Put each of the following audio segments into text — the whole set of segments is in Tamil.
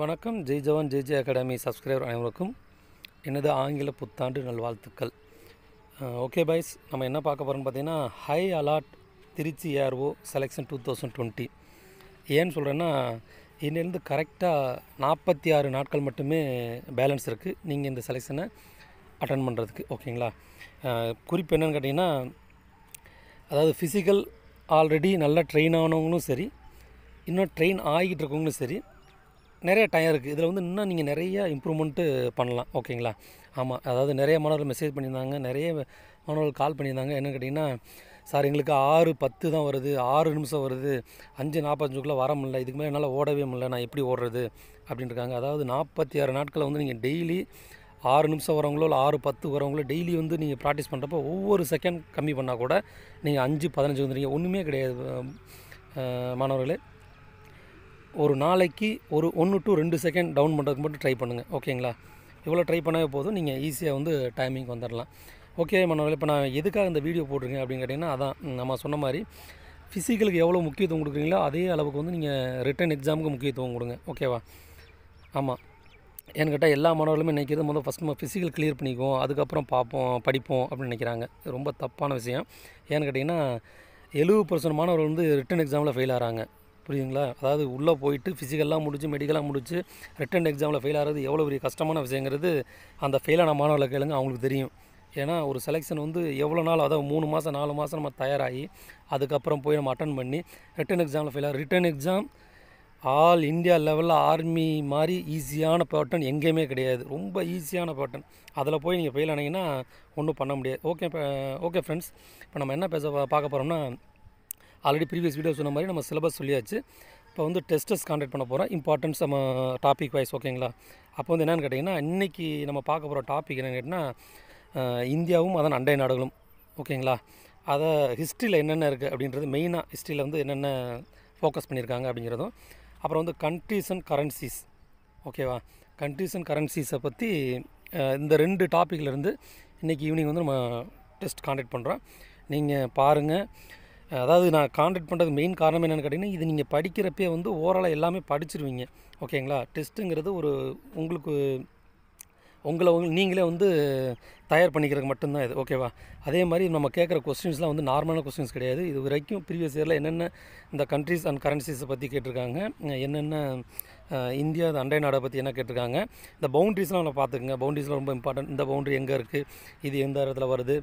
வணக்கம் ஜெய் ஜவான் ஜெய் ஜெய் அகாடமி சப்ஸ்கிரைபர் அனைவருக்கும் எனது ஆங்கில புத்தாண்டு நல்வாழ்த்துக்கள் ஓகே பாய்ஸ் நம்ம என்ன பார்க்க போகிறோம்னு பார்த்தீங்கன்னா ஹை அலாட் Trichy ARO selection two thousand twenty ஏன்னு சொல்கிறேன்னா இன்னிலிருந்து கரெக்டாக நாற்பத்தி ஆறு நாட்கள் மட்டுமே பேலன்ஸ் இருக்குது நீங்கள் இந்த செலெக்ஷனை அட்டன் பண்ணுறதுக்கு ஓகேங்களா குறிப்பு என்னென்னு கேட்டிங்கன்னா அதாவது ஃபிசிக்கல் ஆல்ரெடி நல்லா ட்ரெயின் ஆனவங்களும் சரி இன்னும் ட்ரெயின் ஆகிட்டு இருக்கவங்களும் சரி நிறைய டைம் இருக்குது இதில் வந்து இன்னும் நீங்கள் நிறைய இம்ப்ரூவ்மெண்ட்டு பண்ணலாம் ஓகேங்களா ஆமாம் அதாவது நிறைய மாணவர்கள் மெசேஜ் பண்ணியிருந்தாங்க நிறைய மாணவர்கள் கால் பண்ணியிருந்தாங்க என்னென்னு கேட்டிங்கன்னா சார் எங்களுக்கு ஆறு பத்து தான் வருது ஆறு நிமிஷம் வருது அஞ்சு நாற்பத்தஞ்சுக்குள்ளே வர முடியல இதுக்கு மேலே என்னால் ஓடவே முடியல நான் எப்படி ஓடுறது அப்படின்னு இருக்காங்க அதாவது நாற்பத்தி ஆறு நாட்களை வந்து நீங்கள் டெய்லி ஆறு நிமிஷம் வரவங்களோ இல்லை ஆறு பத்து வரவங்களோ டெய்லி வந்து நீங்கள் ப்ராக்டிஸ் பண்ணுறப்போ ஒவ்வொரு செகண்ட் கம்மி பண்ணால் கூட நீங்கள் அஞ்சு பதினஞ்சு வந்துடுங்க ஒன்றுமே கிடையாது மாணவர்களே ஒரு நாளைக்கு ஒரு ஒன்று டு ரெண்டு செகண்ட் டவுன் பண்ணுறதுக்கு மட்டும் ட்ரை பண்ணுங்கள் ஓகேங்களா இவ்வளோ ட்ரை பண்ணவே போதும் நீங்கள் ஈஸியாக வந்து டைமிங்க்கு வந்துடலாம் ஓகே மனோவில் இப்போ நான் எதுக்காக இந்த வீடியோ போட்டிருக்கேன் அப்படின்னு கேட்டிங்கன்னா அதான் நம்ம சொன்ன மாதிரி ஃபிசிக்கலுக்கு எவ்வளோ முக்கியத்துவம் கொடுக்குறீங்களோ அதே அளவுக்கு வந்து நீங்கள் ரிட்டன் எக்ஸாமுக்கு முக்கியத்துவம் கொடுங்க ஓகேவா ஆமாம் ஏன்னு கேட்டால் எல்லா மாணவர்களுமே நினைக்கிறது முதல் ஃபஸ்ட் நம்ம ஃபிசிக்கல் கிளியர் பண்ணிக்குவோம் அதுக்கப்புறம் பார்ப்போம் படிப்போம் அப்படின்னு நினைக்கிறாங்க ரொம்ப தப்பான விஷயம் ஏன்னு கேட்டிங்கன்னா எழுபது பர்சன்ட் மாணவர்கள் வந்து ரிட்டன் எக்ஸாமில் ஃபெயில் ஆகிறாங்க புரியுதுங்களா அதாவது உள்ளே போயிட்டு ஃபிசிக்கலாக முடிச்சு மெடிக்கலாக முடிச்சு ரிட்டன் எக்ஸாமில் ஃபெயில் ஆகிறது எவ்வளோ பெரிய கஷ்டமான விஷயங்கிறது அந்த ஃபெயிலான மாணவர்களை கேளுங்க அவங்களுக்கு தெரியும் ஏன்னா ஒரு செலெக்ஷன் வந்து எவ்வளோ நாள் அதாவது மூணு மாதம் நாலு மாதம் நம்ம தயாராகி அதுக்கப்புறம் போய் நம்ம அட்டன் பண்ணி ரிட்டன் எக்ஸாமில் ஃபெயில் ஆகும் ரிட்டன் எக்ஸாம் ஆல் இந்தியா லெவலில் ஆர்மி மாதிரி ஈஸியான பேட்டர்ன் எங்கேயுமே கிடையாது ரொம்ப ஈஸியான பேட்டர்ன் அதில் போய் நீங்கள் ஃபெயில் ஆனீங்கன்னா ஒன்றும் பண்ண முடியாது ஓகே ஓகே ஃப்ரெண்ட்ஸ் இப்போ நம்ம என்ன பேச பார்க்க போகிறோம்னா ஆல்ரெடி ப்ரீவியஸ் வீடியோ சொன்ன மாதிரி நம்ம சிலபஸ் சொல்லியாச்சு இப்போ வந்து டெஸ்டர்ஸ் கான்டாக்ட் பண்ண போகிறோம் இம்பார்ட்டன்ஸ் நம்ம டாபிக் வைஸ் ஓகேங்களா அப்போ வந்து என்னென்னு கேட்டிங்கன்னா இன்றைக்கி நம்ம பார்க்க போகிற டாபிக் என்னென்னு கேட்டிங்கன்னா இந்தியாவும் அதன் அண்டை நாடுகளும் ஓகேங்களா அதை ஹிஸ்ட்ரியில் என்னென்ன இருக்குது அப்படின்றது மெயினாக ஹிஸ்ட்ரியில் வந்து என்னென்ன ஃபோக்கஸ் பண்ணியிருக்காங்க அப்படிங்கிறதும் அப்புறம் வந்து கண்ட்ரீஸ் அண்ட் கரன்சிஸ் ஓகேவா கண்ட்ரீஸ் அண்ட் கரன்சிஸை பற்றி இந்த ரெண்டு டாப்பிக்லேருந்து இன்றைக்கி ஈவினிங் வந்து நம்ம டெஸ்ட் கான்டெக்ட் பண்ணுறோம் நீங்கள் பாருங்கள் அதாவது நான் கான்டாக்ட் பண்ணுறது மெயின் காரணம் என்னென்னு கேட்டிங்கன்னா இது நீங்கள் படிக்கிறப்பே வந்து ஓவராலாக எல்லாமே படிச்சிருவீங்க ஓகேங்களா டெஸ்ட்டுங்கிறது ஒரு உங்களுக்கு உங்களை நீங்களே வந்து தயார் பண்ணிக்கிறதுக்கு மட்டும்தான் இது ஓகேவா அதே மாதிரி நம்ம கேட்குற கொஸ்டின்ஸ்லாம் வந்து நார்மலான கொஸ்டின்ஸ் கிடையாது இது வரைக்கும் ப்ரீவியஸ் இயரில் என்னென்ன இந்த கண்ட்ரிஸ் அண்ட் கரன்சிஸை பற்றி கேட்டிருக்காங்க என்னென்ன இந்தியா அந்த அண்டை நாடை பற்றி என்ன கேட்டிருக்காங்க இந்த பவுண்ட்ரிஸ்லாம் நம்ம பார்த்துக்குங்க பவுண்ட்ரிஸ்லாம் ரொம்ப இம்பார்ட்டன்ட் இந்த பவுண்ட்ரி எங்கே இருக்குது இது எந்த இடத்துல வருது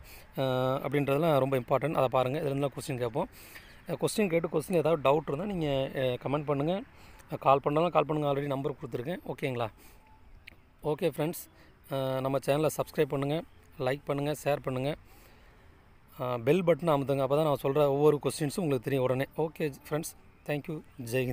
அப்படின்றதுலாம் ரொம்ப இம்பார்ட்டன்ட் அதை பாருங்கள் இதுலேருந்துலாம் கொஸ்டின் கேட்போம் கொஸ்டின் கேட்டு கொஸ்டின் ஏதாவது டவுட் இருந்தால் நீங்கள் கமெண்ட் பண்ணுங்கள் கால் பண்ணாலும் கால் பண்ணுங்கள் ஆல்ரெடி நம்பர் கொடுத்துருக்கேன் ஓகேங்களா ஓகே ஃப்ரெண்ட்ஸ் நம்ம சேனலை சப்ஸ்கிரைப் பண்ணுங்கள் லைக் பண்ணுங்கள் ஷேர் பண்ணுங்கள் பெல் பட்டன் அமுத்துங்க அப்போ தான் நான் சொல்கிற ஒவ்வொரு கொஸ்டின்ஸும் உங்களுக்கு தெரியும் உடனே ஓகே ஃப்ரெண்ட்ஸ் தேங்க்யூ ஜெய்ஹிந்த்